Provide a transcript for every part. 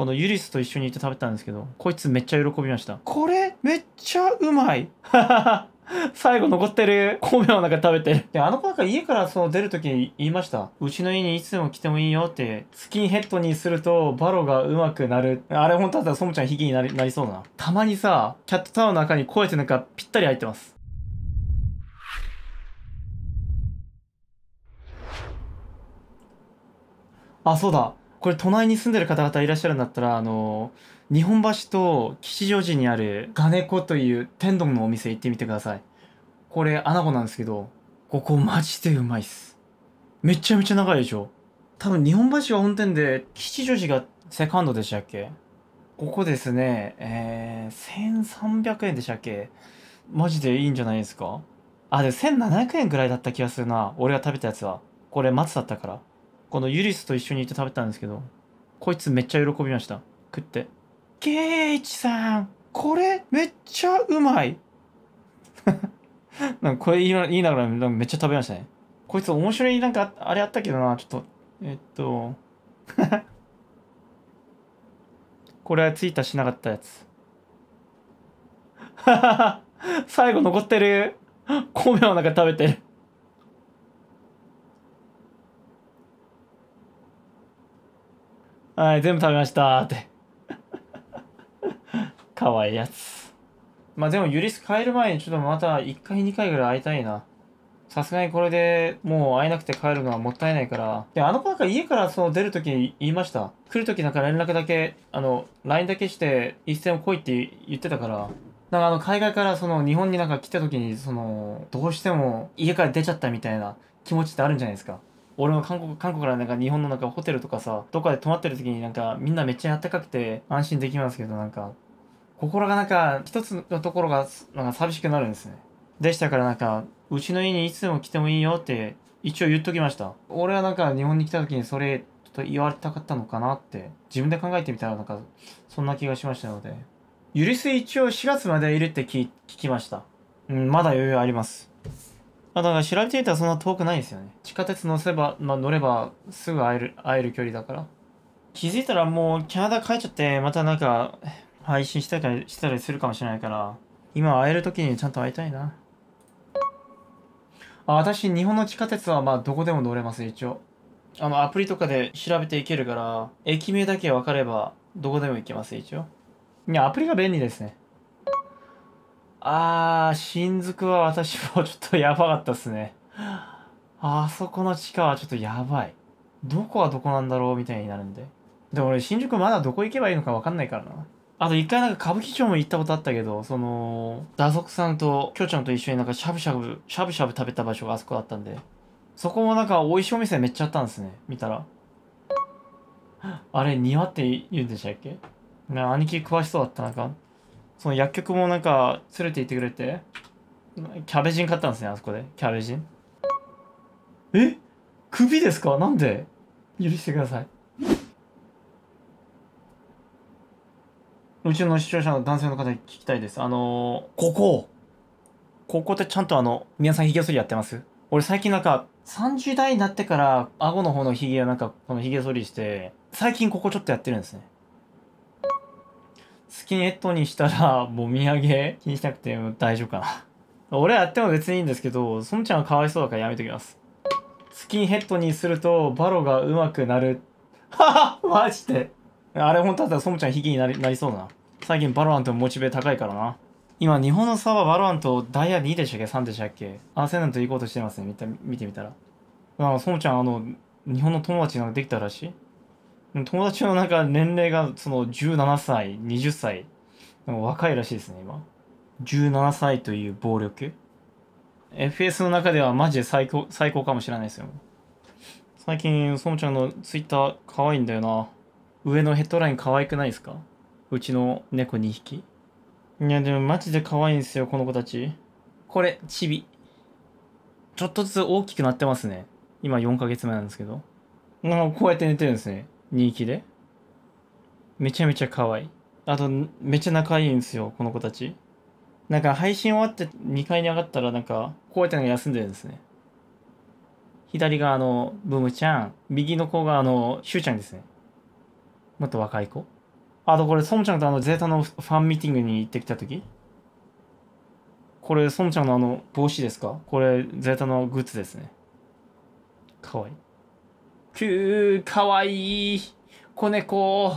このユリスと一緒にいて食べたんですけど、こいつめっちゃ喜びました。これ、めっちゃうまい 最後残ってる米をなんか食べてるで、あの子なんか家からその出るときに言いました。うちの家にいつでも来てもいいよって、スキンヘッドにするとバロが上手くなる。あれ本当だったらソムちゃんヒゲになりなりそうだな。たまにさ、キャットタウンの中に声ってなんかぴったり入ってます。あ、そうだ。これ隣に住んでる方々いらっしゃるんだったらあの日本橋と吉祥寺にあるガネコという天丼のお店行ってみてくださいこれアナゴなんですけどここマジでうまいっすめちゃめちゃ長いでしょ多分日本橋が本店で吉祥寺がセカンドでしたっけここですねえー、1300円でしたっけマジでいいんじゃないですかあでも1700円ぐらいだった気がするな俺が食べたやつはこれ松だったからこのユリスと一緒にいて食べたんですけど、こいつめっちゃ喜びました。食って。ケイチさんこれめっちゃうまい なんかこれ言いながらめっちゃ食べましたね。こいつ面白いなんかあれあったけどな、ちょっと。えっと。これはツイたタしなかったやつ。最後残ってる。米をなんか食べてるはい、全部食べましたって。かわいいやつ。まあでも、ユリス帰る前にちょっとまた1回2回ぐらい会いたいな。さすがにこれでもう会えなくて帰るのはもったいないから。で、あの子なんか家からその出るときに言いました。来るときなんか連絡だけ、あの、LINE だけして一線を来いって言ってたから。なんかあの海外からその日本になんか来た時にそのどうしても家から出ちゃったみたいな気持ちってあるんじゃないですか俺も韓国、韓国からなんか日本のなんかホテルとかさ、どっかで泊まってる時になんかみんなめっちゃ暖かくて安心できますけど、なんか、心がなんか一つのところがなんか寂しくなるんですね。でしたからなんか、うちの家にいつでも来てもいいよって一応言っときました。俺はなんか日本に来た時にそれちょっと言われたかったのかなって自分で考えてみたらなんかそんな気がしましたので。ゆりす一応4月までいるって聞きました。うん、まだ余裕あります。あだから知られてみたらそんな遠くないですよね。地下鉄乗せば、まあ、乗ればすぐ会える、会える距離だから。気づいたらもうキャナダ帰っちゃって、またなんか配信したりしたりするかもしれないから、今会える時にちゃんと会いたいな。あ、私日本の地下鉄はまあどこでも乗れます、一応。あのアプリとかで調べていけるから、駅名だけ分かればどこでも行けます、一応。いや、アプリが便利ですね。あー、新宿は私もちょっとやばかったっすね。あそこの地下はちょっとやばい。どこはどこなんだろうみたいになるんで。でも俺、新宿まだどこ行けばいいのかわかんないからな。あと一回なんか歌舞伎町も行ったことあったけど、その、打足さんときょちゃんと一緒になんかしゃぶしゃぶ、しゃぶしゃぶ食べた場所があそこだったんで、そこもなんか美味しいお店めっちゃあったんですね、見たら。あれ、庭って言うんでしたっけな兄貴詳しそうだった、なんか。その薬局もなんか連れて行ってくれてキャベジン買ったんですねあそこでキャベジンえ首ですかなんで許してくださいうちの視聴者の男性の方に聞きたいです。あのー、ここここってちゃんとあの、皆さん髭剃りやってます俺最近なんか、30代になってから、顎の方の髭をなんか、この髭剃りして、最近ここちょっとやってるんですね。スキンヘッドにしたら、もみあげ気にしなくても大丈夫かな。俺やっても別にいいんですけど、ムちゃんはかわいそうだからやめときます。スキンヘッドにすると、バロが上手くなる。ははマジで。あれ本当だったらムちゃん引きになりなりそうだな。最近バロアントモチベ高いからな。今、日本のサーバーバロアントダイヤ2でしたっけ ?3 でしたっけアーセナント行こうとしてますね。見てみたら。あ、ムちゃん、あの、日本の友達なんかできたらしい友達の中年齢がその17歳20歳若いらしいですね今17歳という暴力 FS の中ではマジで最高最高かもしれないですよ最近そムちゃんのツイッター可愛いんだよな上のヘッドライン可愛くないですかうちの猫2匹いやでもマジで可愛いんですよこの子たちこれチビちょっとずつ大きくなってますね今4ヶ月目なんですけどなんかこうやって寝てるんですね人気でめちゃめちゃ可愛いあとめっちゃ仲いいんですよこの子たちなんか配信終わって2階に上がったらなんかこうやって休んでるんですね左側のブムちゃん右の子があのシュウちゃんですねもっと若い子あとこれソムちゃんとあのゼータのファンミーティングに行ってきた時これソムちゃんのあの帽子ですかこれゼータのグッズですねかわいいくー、かわいい。子猫。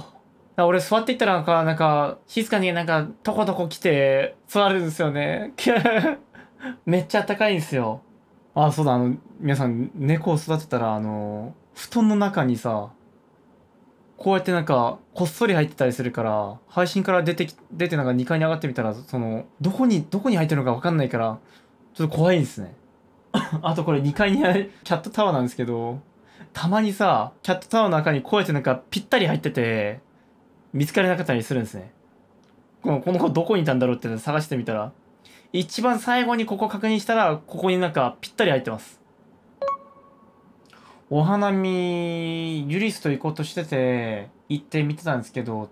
俺座っていったらなんか、なんか、静かになんか、とことこ来て、座るんですよね。めっちゃたかいんですよ。あ、そうだ、あの、皆さん、猫を育てたら、あの、布団の中にさ、こうやってなんか、こっそり入ってたりするから、配信から出てき、出てなんか2階に上がってみたら、その、どこに、どこに入ってるのかわかんないから、ちょっと怖いんですね。あとこれ2階にあるキャットタワーなんですけど、たまにさ、キャットタワーの中に声ってなんかぴったり入ってて、見つからなかったりするんですね。このこの子どこにいたんだろうって探してみたら、一番最後にここ確認したら、ここになんかぴったり入ってます。お花見、ユリスと行こうとしてて、行って見てたんですけど、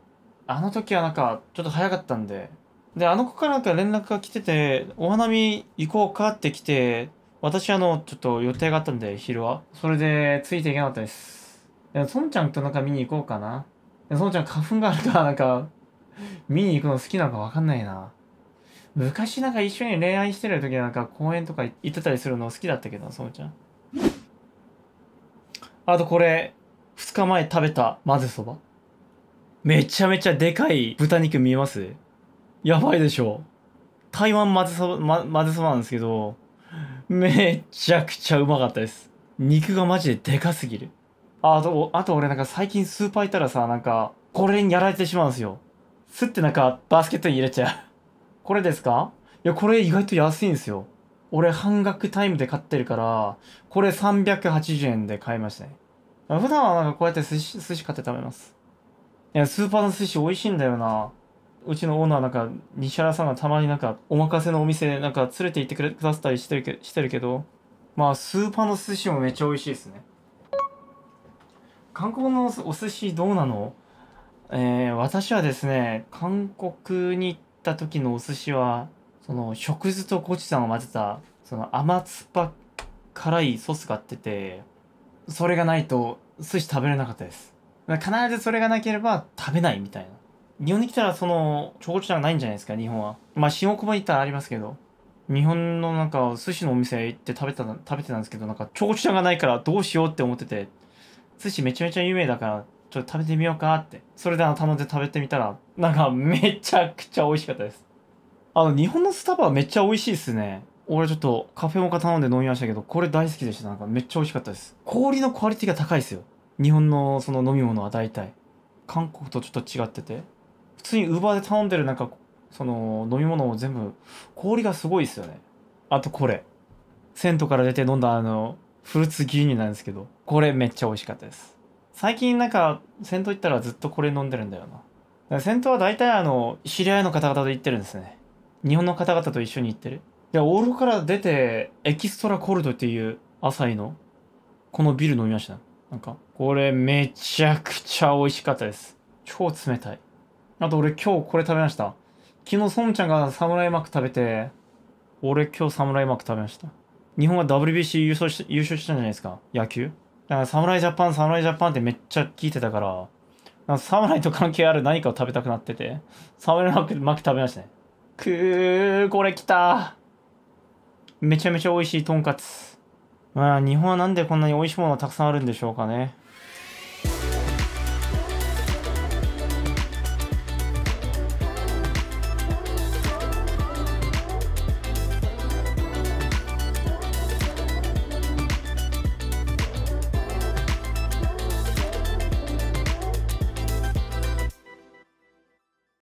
あの時はなんかちょっと早かったんで、で、あの子からなんか連絡が来てて、お花見行こうかって来て、私あの、ちょっと予定があったんで、昼は。それで、ついていけなかったです。でも、孫ちゃんとなんか見に行こうかな。孫ちゃん花粉があるから、なんか、見に行くの好きなのかわかんないな。昔なんか一緒に恋愛してる時なんか公園とか行ってたりするの好きだったけど孫ちゃん。あとこれ、2日前食べた混ぜそば。めちゃめちゃでかい豚肉見えますやばいでしょ。台湾混ぜそば、ま、混ぜそばなんですけど、めちゃくちゃうまかったです。肉がマジででかすぎる。あと、あと俺なんか最近スーパー行ったらさ、なんか、これにやられてしまうんですよ。すってなんかバスケットに入れちゃう。これですかいや、これ意外と安いんですよ。俺半額タイムで買ってるから、これ380円で買いましたね。普段はなんかこうやって寿司、寿司買って食べます。いや、スーパーの寿司美味しいんだよな。うちのオーナーなんか西原さんがたまになんかお任せのお店なんか連れて行ってくれくださったりしてるけしてるけどまあスーパーの寿司もめっちゃ美味しいですね韓国のお寿司どうなのえー、私はですね韓国に行った時のお寿司はその食酢とコチさんを混ぜたその甘酸っぱ辛いソースがあっててそれがないと寿司食べれなかったです必ずそれがなければ食べないみたいな日本に来たらその、ちょこちょこないんじゃないですか、日本は。まあ、新大久保行ったらありますけど。日本のなんか、寿司のお店行って食べた、食べてたんですけど、なんか、ちょこちょがないからどうしようって思ってて、寿司めちゃめちゃ有名だから、ちょっと食べてみようかって。それであの、頼んで食べてみたら、なんか、めちゃくちゃ美味しかったです。あの、日本のスタバはめっちゃ美味しいですね。俺ちょっとカフェモカ頼んで飲みましたけど、これ大好きでした。なんかめっちゃ美味しかったです。氷のクオリティが高いですよ。日本のその飲み物は大体。韓国とちょっと違ってて。普通にウーバーで頼んでるなんかその飲み物を全部氷がすごいですよねあとこれ銭湯から出て飲んだあのフルーツ牛乳なんですけどこれめっちゃ美味しかったです最近なんか銭湯行ったらずっとこれ飲んでるんだよな銭湯は大体あの知り合いの方々と行ってるんですね日本の方々と一緒に行ってるでオールから出てエキストラコルドっていう浅井のこのビル飲みましたなんかこれめちゃくちゃ美味しかったです超冷たいあと俺今日これ食べました。昨日孫ちゃんがサムライマック食べて、俺今日サムライマック食べました。日本は WBC 優勝し優勝したんじゃないですか野球だから侍ジャパン、侍ジャパンってめっちゃ聞いてたから、なん侍と関係ある何かを食べたくなってて、侍巻き巻き食べましたね。くー、これ来ためちゃめちゃ美味しいとんかつ。まあ、日本はなんでこんなに美味しいものがたくさんあるんでしょうかね。